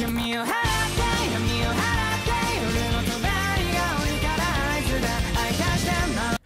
give me a hand.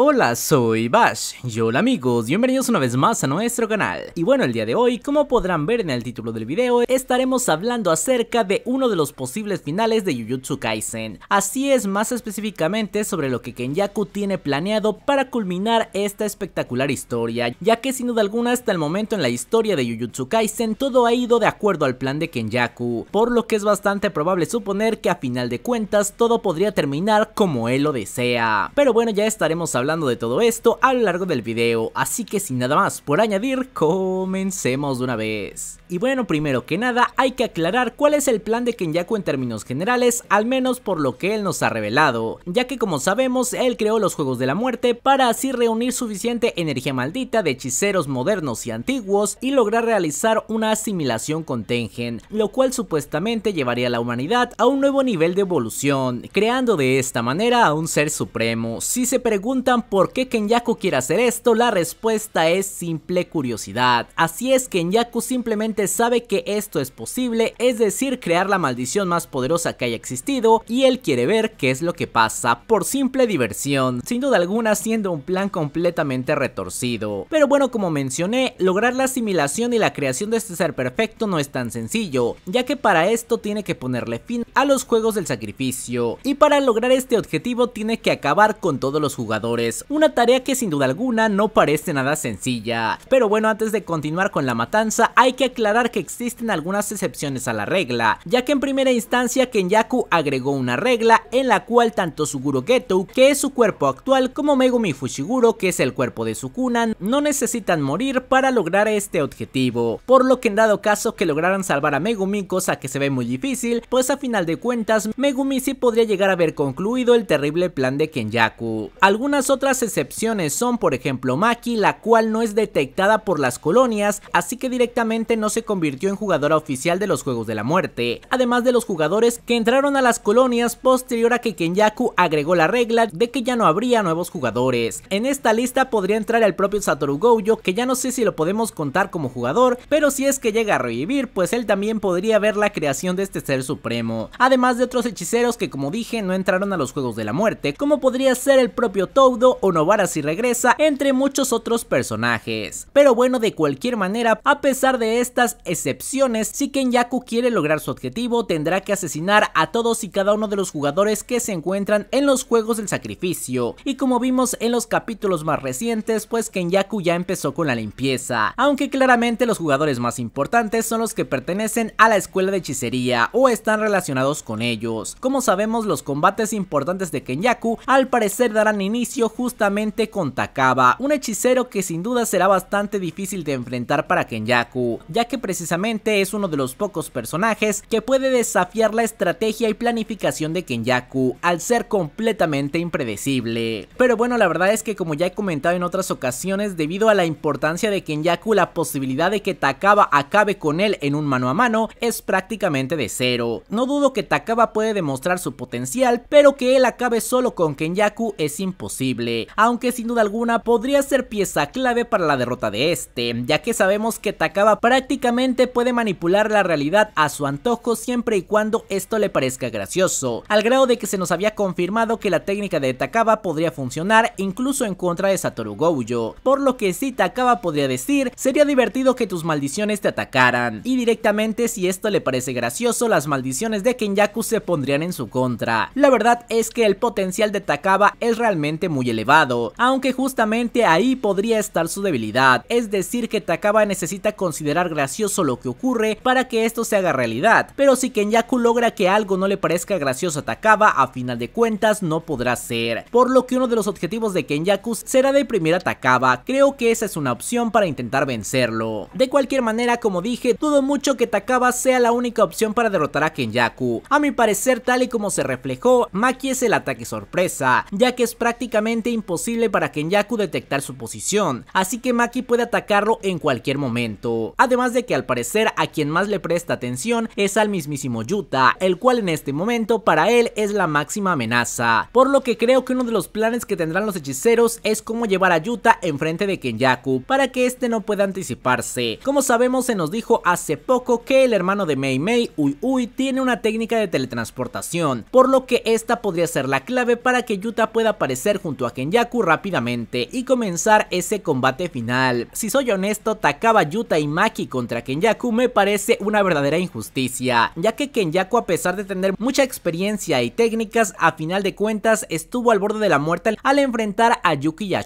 Hola, soy Bash. Y hola amigos, bienvenidos una vez más a nuestro canal. Y bueno, el día de hoy, como podrán ver en el título del video, estaremos hablando acerca de uno de los posibles finales de Jujutsu Kaisen. Así es, más específicamente sobre lo que Kenyaku tiene planeado para culminar esta espectacular historia, ya que sin duda alguna hasta el momento en la historia de Jujutsu Kaisen todo ha ido de acuerdo al plan de Kenyaku, por lo que es bastante probable suponer que a final de cuentas todo podría terminar como él lo desea. Pero bueno, ya estaremos hablando hablando de todo esto a lo largo del video, así que sin nada más por añadir, comencemos de una vez. Y bueno, primero que nada hay que aclarar cuál es el plan de Kenyaku en términos generales, al menos por lo que él nos ha revelado, ya que como sabemos él creó los Juegos de la Muerte para así reunir suficiente energía maldita de hechiceros modernos y antiguos y lograr realizar una asimilación con Tengen, lo cual supuestamente llevaría a la humanidad a un nuevo nivel de evolución, creando de esta manera a un ser supremo. Si se preguntan por qué Kenyaku quiere hacer esto, la respuesta es simple curiosidad. Así es, Kenyaku simplemente sabe que esto es posible, es decir, crear la maldición más poderosa que haya existido, y él quiere ver qué es lo que pasa por simple diversión, sin duda alguna siendo un plan completamente retorcido. Pero bueno, como mencioné, lograr la asimilación y la creación de este ser perfecto no es tan sencillo, ya que para esto tiene que ponerle fin a los juegos del sacrificio, y para lograr este objetivo tiene que acabar con todos los jugadores una tarea que sin duda alguna no parece nada sencilla. Pero bueno, antes de continuar con la matanza, hay que aclarar que existen algunas excepciones a la regla, ya que en primera instancia Kenyaku agregó una regla en la cual tanto Suguro Geto, que es su cuerpo actual, como Megumi Fushiguro, que es el cuerpo de sukunan no necesitan morir para lograr este objetivo, por lo que en dado caso que lograran salvar a Megumi, cosa que se ve muy difícil, pues a final de cuentas Megumi sí podría llegar a haber concluido el terrible plan de Kenyaku. Algunas otras otras excepciones son por ejemplo Maki, la cual no es detectada por las colonias, así que directamente no se convirtió en jugadora oficial de los Juegos de la Muerte, además de los jugadores que entraron a las colonias posterior a que Kenyaku agregó la regla de que ya no habría nuevos jugadores. En esta lista podría entrar el propio Satoru Gojo, que ya no sé si lo podemos contar como jugador, pero si es que llega a revivir, pues él también podría ver la creación de este ser supremo, además de otros hechiceros que como dije no entraron a los Juegos de la Muerte, como podría ser el propio Toad o Novara si regresa, entre muchos otros personajes. Pero bueno, de cualquier manera, a pesar de estas excepciones, si Kenyaku quiere lograr su objetivo, tendrá que asesinar a todos y cada uno de los jugadores que se encuentran en los juegos del sacrificio. Y como vimos en los capítulos más recientes, pues Kenyaku ya empezó con la limpieza, aunque claramente los jugadores más importantes son los que pertenecen a la escuela de hechicería o están relacionados con ellos. Como sabemos, los combates importantes de Kenyaku al parecer darán inicio justamente con Takaba, un hechicero que sin duda será bastante difícil de enfrentar para Kenyaku, ya que precisamente es uno de los pocos personajes que puede desafiar la estrategia y planificación de Kenyaku, al ser completamente impredecible. Pero bueno, la verdad es que como ya he comentado en otras ocasiones, debido a la importancia de Kenyaku, la posibilidad de que Takaba acabe con él en un mano a mano es prácticamente de cero. No dudo que Takaba puede demostrar su potencial, pero que él acabe solo con Kenyaku es imposible aunque sin duda alguna podría ser pieza clave para la derrota de este, ya que sabemos que Takaba prácticamente puede manipular la realidad a su antojo siempre y cuando esto le parezca gracioso, al grado de que se nos había confirmado que la técnica de Takaba podría funcionar incluso en contra de Satoru Gojo, por lo que si Takaba podría decir, sería divertido que tus maldiciones te atacaran, y directamente si esto le parece gracioso, las maldiciones de Kenyaku se pondrían en su contra. La verdad es que el potencial de Takaba es realmente muy elevado, aunque justamente ahí podría estar su debilidad, es decir que Takaba necesita considerar gracioso lo que ocurre para que esto se haga realidad, pero si Kenyaku logra que algo no le parezca gracioso a Takaba, a final de cuentas no podrá ser, por lo que uno de los objetivos de Kenyaku será deprimir a Takaba, creo que esa es una opción para intentar vencerlo. De cualquier manera, como dije, dudo mucho que Takaba sea la única opción para derrotar a Kenyaku, a mi parecer tal y como se reflejó, Maki es el ataque sorpresa, ya que es prácticamente imposible para Kenyaku detectar su posición, así que Maki puede atacarlo en cualquier momento. Además de que al parecer a quien más le presta atención es al mismísimo Yuta, el cual en este momento para él es la máxima amenaza, por lo que creo que uno de los planes que tendrán los hechiceros es cómo llevar a Yuta enfrente de Kenyaku para que este no pueda anticiparse. Como sabemos se nos dijo hace poco que el hermano de Mei Mei, Uy Uy, tiene una técnica de teletransportación, por lo que esta podría ser la clave para que Yuta pueda aparecer junto a a Kenyaku rápidamente y comenzar ese combate final. Si soy honesto, Takaba Yuta y Maki contra Kenyaku me parece una verdadera injusticia, ya que Kenyaku a pesar de tener mucha experiencia y técnicas, a final de cuentas estuvo al borde de la muerte al enfrentar a Yuki y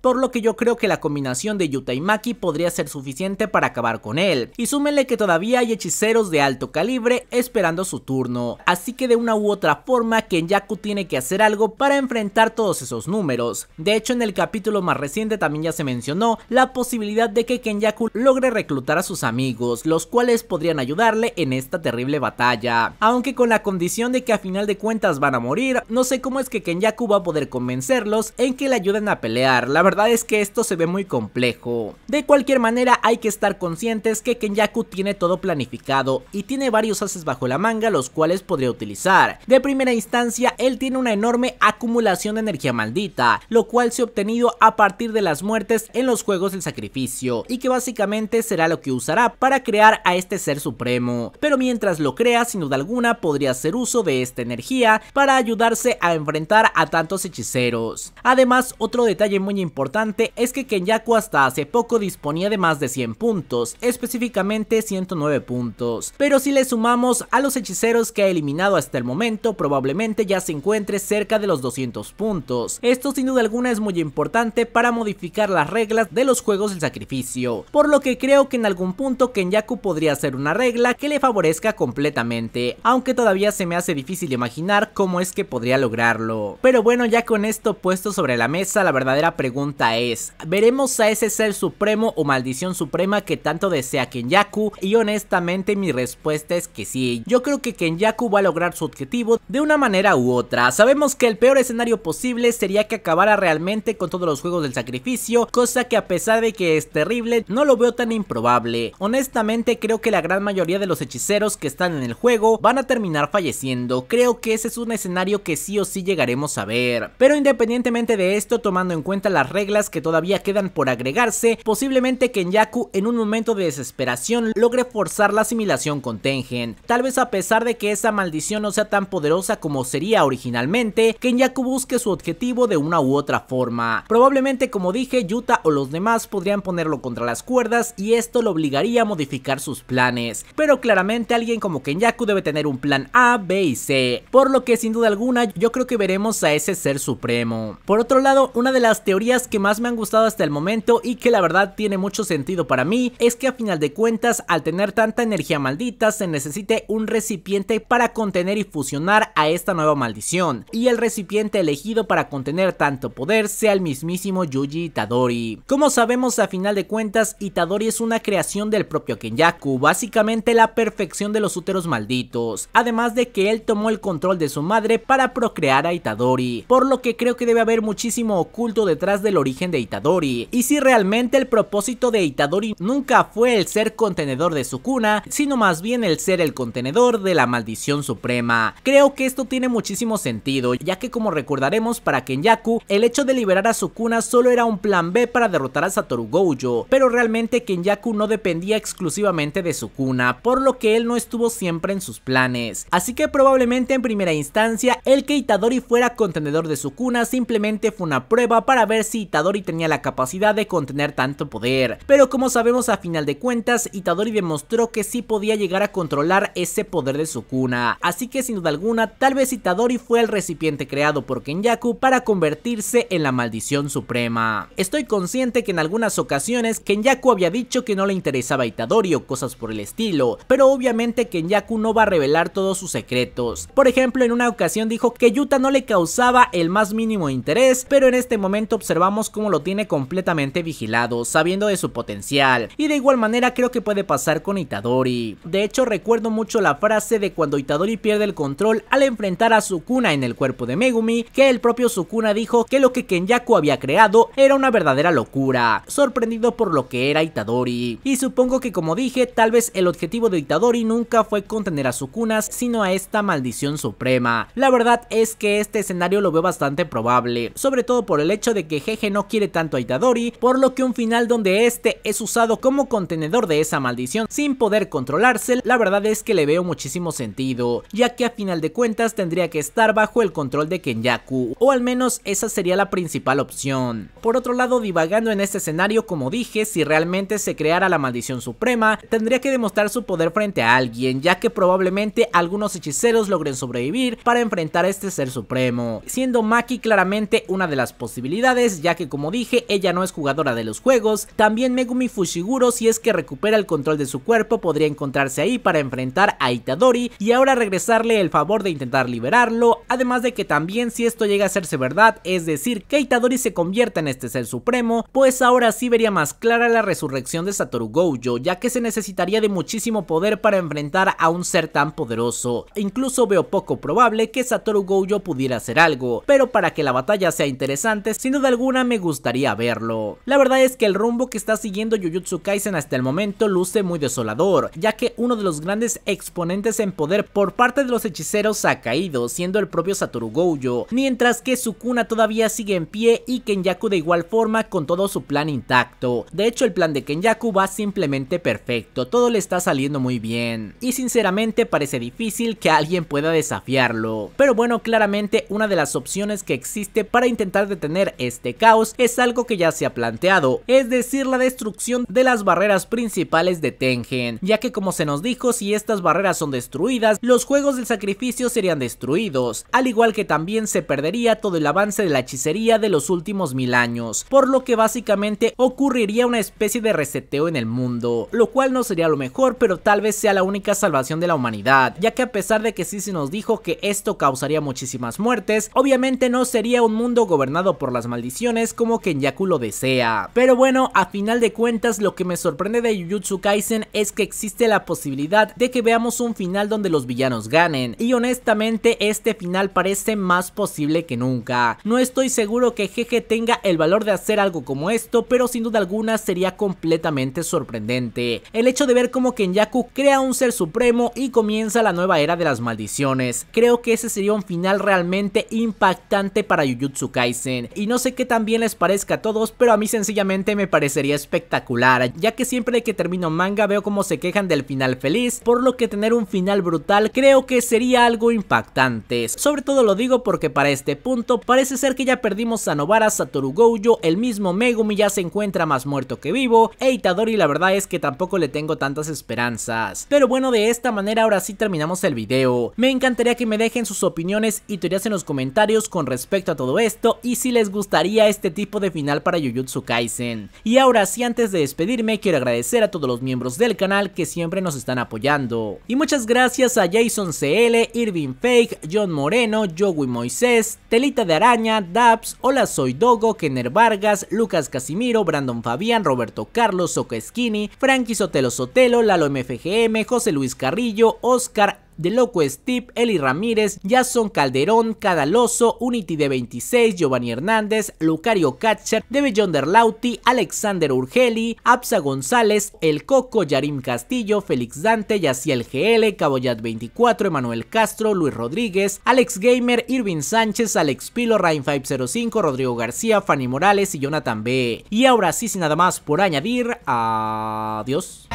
por lo que yo creo que la combinación de Yuta y Maki podría ser suficiente para acabar con él, y súmenle que todavía hay hechiceros de alto calibre esperando su turno, así que de una u otra forma Kenyaku tiene que hacer algo para enfrentar todos esos números. De hecho, en el capítulo más reciente también ya se mencionó la posibilidad de que Kenyaku logre reclutar a sus amigos, los cuales podrían ayudarle en esta terrible batalla. Aunque con la condición de que a final de cuentas van a morir, no sé cómo es que Kenyaku va a poder convencerlos en que le ayuden a pelear, la verdad es que esto se ve muy complejo. De cualquier manera hay que estar conscientes que Kenyaku tiene todo planificado y tiene varios haces bajo la manga los cuales podría utilizar. De primera instancia él tiene una enorme acumulación de energía maldita lo cual se ha obtenido a partir de las muertes en los juegos del sacrificio y que básicamente será lo que usará para crear a este ser supremo. Pero mientras lo crea, sin duda alguna podría hacer uso de esta energía para ayudarse a enfrentar a tantos hechiceros. Además, otro detalle muy importante es que Kenyaku hasta hace poco disponía de más de 100 puntos, específicamente 109 puntos. Pero si le sumamos a los hechiceros que ha eliminado hasta el momento, probablemente ya se encuentre cerca de los 200 puntos. Esto sin duda alguna es muy importante para modificar las reglas de los juegos del sacrificio, por lo que creo que en algún punto Kenyaku podría ser una regla que le favorezca completamente, aunque todavía se me hace difícil imaginar cómo es que podría lograrlo. Pero bueno, ya con esto puesto sobre la mesa, la verdadera pregunta es, ¿veremos a ese ser supremo o maldición suprema que tanto desea Kenyaku? Y honestamente mi respuesta es que sí, yo creo que Kenyaku va a lograr su objetivo de una manera u otra. Sabemos que el peor escenario posible sería que acabara realmente con todos los juegos del sacrificio, cosa que a pesar de que es terrible, no lo veo tan improbable. Honestamente creo que la gran mayoría de los hechiceros que están en el juego van a terminar falleciendo, creo que ese es un escenario que sí o sí llegaremos a ver. Pero independientemente de esto, tomando en cuenta las reglas que todavía quedan por agregarse, posiblemente Kenyaku en un momento de desesperación logre forzar la asimilación con Tengen. Tal vez a pesar de que esa maldición no sea tan poderosa como sería originalmente, Kenyaku busque su objetivo de una u otra forma. Probablemente como dije, Yuta o los demás podrían ponerlo contra las cuerdas y esto lo obligaría a modificar sus planes, pero claramente alguien como Kenyaku debe tener un plan A, B y C, por lo que sin duda alguna yo creo que veremos a ese ser supremo. Por otro lado, una de las teorías que más me han gustado hasta el momento y que la verdad tiene mucho sentido para mí es que a final de cuentas al tener tanta energía maldita se necesite un recipiente para contener y fusionar a esta nueva maldición y el recipiente elegido para contener tener tanto poder sea el mismísimo Yuji Itadori. Como sabemos a final de cuentas Itadori es una creación del propio Kenyaku, básicamente la perfección de los úteros malditos, además de que él tomó el control de su madre para procrear a Itadori, por lo que creo que debe haber muchísimo oculto detrás del origen de Itadori, y si realmente el propósito de Itadori nunca fue el ser contenedor de su cuna, sino más bien el ser el contenedor de la maldición suprema. Creo que esto tiene muchísimo sentido, ya que como recordaremos para que Kenyaku, el hecho de liberar a Sukuna solo era un plan B para derrotar a Satoru Gojo, pero realmente Kenyaku no dependía exclusivamente de Sukuna, por lo que él no estuvo siempre en sus planes. Así que probablemente en primera instancia, el que Itadori fuera contenedor de Sukuna simplemente fue una prueba para ver si Itadori tenía la capacidad de contener tanto poder, pero como sabemos a final de cuentas, Itadori demostró que sí podía llegar a controlar ese poder de Sukuna, así que sin duda alguna, tal vez Itadori fue el recipiente creado por Kenyaku para convertirse en la maldición suprema. Estoy consciente que en algunas ocasiones Kenyaku había dicho que no le interesaba Itadori o cosas por el estilo, pero obviamente Kenyaku no va a revelar todos sus secretos. Por ejemplo, en una ocasión dijo que Yuta no le causaba el más mínimo interés, pero en este momento observamos cómo lo tiene completamente vigilado, sabiendo de su potencial, y de igual manera creo que puede pasar con Itadori. De hecho, recuerdo mucho la frase de cuando Itadori pierde el control al enfrentar a Sukuna en el cuerpo de Megumi, que el propio Sukuna dijo que lo que Kenyaku había creado era una verdadera locura, sorprendido por lo que era Itadori. Y supongo que como dije, tal vez el objetivo de Itadori nunca fue contener a Sukunas, sino a esta maldición suprema. La verdad es que este escenario lo veo bastante probable, sobre todo por el hecho de que Jeje no quiere tanto a Itadori, por lo que un final donde este es usado como contenedor de esa maldición sin poder controlarse, la verdad es que le veo muchísimo sentido, ya que a final de cuentas tendría que estar bajo el control de Kenyaku, o al menos esa sería la principal opción. Por otro lado, divagando en este escenario, como dije, si realmente se creara la maldición suprema, tendría que demostrar su poder frente a alguien, ya que probablemente algunos hechiceros logren sobrevivir para enfrentar a este ser supremo, siendo Maki claramente una de las posibilidades, ya que como dije, ella no es jugadora de los juegos, también Megumi Fushiguro si es que recupera el control de su cuerpo podría encontrarse ahí para enfrentar a Itadori y ahora regresarle el favor de intentar liberarlo, además de que también si esto llega a hacerse verdad es decir, que Itadori se convierta en este ser supremo, pues ahora sí vería más clara la resurrección de Satoru Gojo, ya que se necesitaría de muchísimo poder para enfrentar a un ser tan poderoso. Incluso veo poco probable que Satoru Gojo pudiera hacer algo, pero para que la batalla sea interesante, sin duda alguna me gustaría verlo. La verdad es que el rumbo que está siguiendo Jujutsu Kaisen hasta el momento luce muy desolador, ya que uno de los grandes exponentes en poder por parte de los hechiceros ha caído, siendo el propio Satoru Gojo, mientras que su Kuna todavía sigue en pie y Kenyaku de igual forma con todo su plan intacto. De hecho el plan de Kenyaku va simplemente perfecto, todo le está saliendo muy bien. Y sinceramente parece difícil que alguien pueda desafiarlo. Pero bueno, claramente una de las opciones que existe para intentar detener este caos es algo que ya se ha planteado, es decir la destrucción de las barreras principales de Tengen, ya que como se nos dijo si estas barreras son destruidas, los juegos del sacrificio serían destruidos, al igual que también se perdería todo el avance de la hechicería de los últimos mil años, por lo que básicamente ocurriría una especie de reseteo en el mundo, lo cual no sería lo mejor, pero tal vez sea la única salvación de la humanidad, ya que a pesar de que sí se nos dijo que esto causaría muchísimas muertes, obviamente no sería un mundo gobernado por las maldiciones como Kenyaku lo desea. Pero bueno, a final de cuentas lo que me sorprende de Jujutsu Kaisen es que existe la posibilidad de que veamos un final donde los villanos ganen, y honestamente este final parece más posible que nunca. No estoy seguro que GG tenga el valor de hacer algo como esto, pero sin duda alguna sería completamente sorprendente. El hecho de ver cómo Kenyaku crea un ser supremo y comienza la nueva era de las maldiciones. Creo que ese sería un final realmente impactante para Jujutsu Kaisen. Y no sé qué tan bien les parezca a todos, pero a mí sencillamente me parecería espectacular, ya que siempre que termino manga veo cómo se quejan del final feliz, por lo que tener un final brutal creo que sería algo impactante. Sobre todo lo digo porque para este punto Parece ser que ya perdimos a Novara, Satoru Gojo, el mismo Megumi ya se encuentra más muerto que vivo, e Itadori la verdad es que tampoco le tengo tantas esperanzas. Pero bueno, de esta manera ahora sí terminamos el video. Me encantaría que me dejen sus opiniones y teorías en los comentarios con respecto a todo esto y si les gustaría este tipo de final para Jujutsu Kaisen. Y ahora sí, antes de despedirme, quiero agradecer a todos los miembros del canal que siempre nos están apoyando. Y muchas gracias a Jason CL, Irving Fake, John Moreno, Yogui Moisés, Telita de Araña, Dabs, Hola Soy Dogo, Kenner Vargas, Lucas Casimiro, Brandon Fabián, Roberto Carlos, Soca Skinny, Frankie Sotelo Sotelo, Lalo MFGM, José Luis Carrillo, Oscar de Loco Steve, Eli Ramírez, Jason Calderón, Cadaloso, Unity de 26, Giovanni Hernández, Lucario Katcher, Yonder lauti Alexander Urgeli, Absa González, El Coco, Yarim Castillo, Félix Dante, Yaciel GL, Caboyat 24, Emanuel Castro, Luis Rodríguez, Alex Gamer, Irving Sánchez, Alex Pilo, Rain 505, Rodrigo García, Fanny Morales y Jonathan B. Y ahora sí, sin nada más por añadir, adiós.